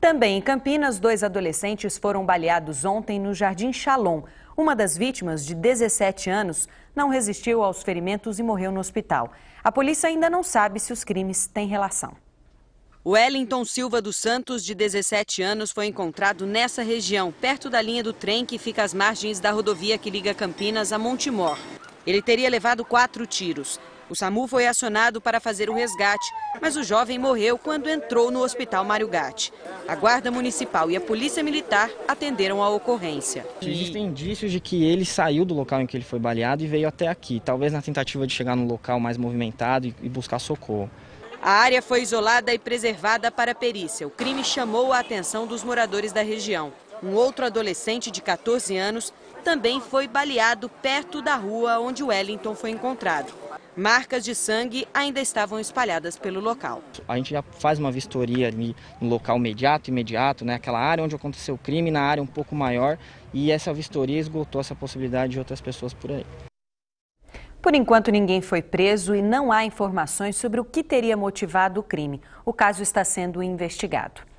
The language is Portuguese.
Também em Campinas, dois adolescentes foram baleados ontem no Jardim Shalom. Uma das vítimas, de 17 anos, não resistiu aos ferimentos e morreu no hospital. A polícia ainda não sabe se os crimes têm relação. Wellington Silva dos Santos, de 17 anos, foi encontrado nessa região, perto da linha do trem que fica às margens da rodovia que liga Campinas a Montemor. Ele teria levado quatro tiros. O SAMU foi acionado para fazer o resgate, mas o jovem morreu quando entrou no Hospital Mário Gatti. A Guarda Municipal e a Polícia Militar atenderam a ocorrência. Existem indícios de que ele saiu do local em que ele foi baleado e veio até aqui, talvez na tentativa de chegar no local mais movimentado e buscar socorro. A área foi isolada e preservada para perícia. O crime chamou a atenção dos moradores da região. Um outro adolescente de 14 anos também foi baleado perto da rua onde Wellington foi encontrado. Marcas de sangue ainda estavam espalhadas pelo local. A gente já faz uma vistoria ali no local imediato, imediato, né? aquela área onde aconteceu o crime, na área um pouco maior, e essa vistoria esgotou essa possibilidade de outras pessoas por aí. Por enquanto, ninguém foi preso e não há informações sobre o que teria motivado o crime. O caso está sendo investigado.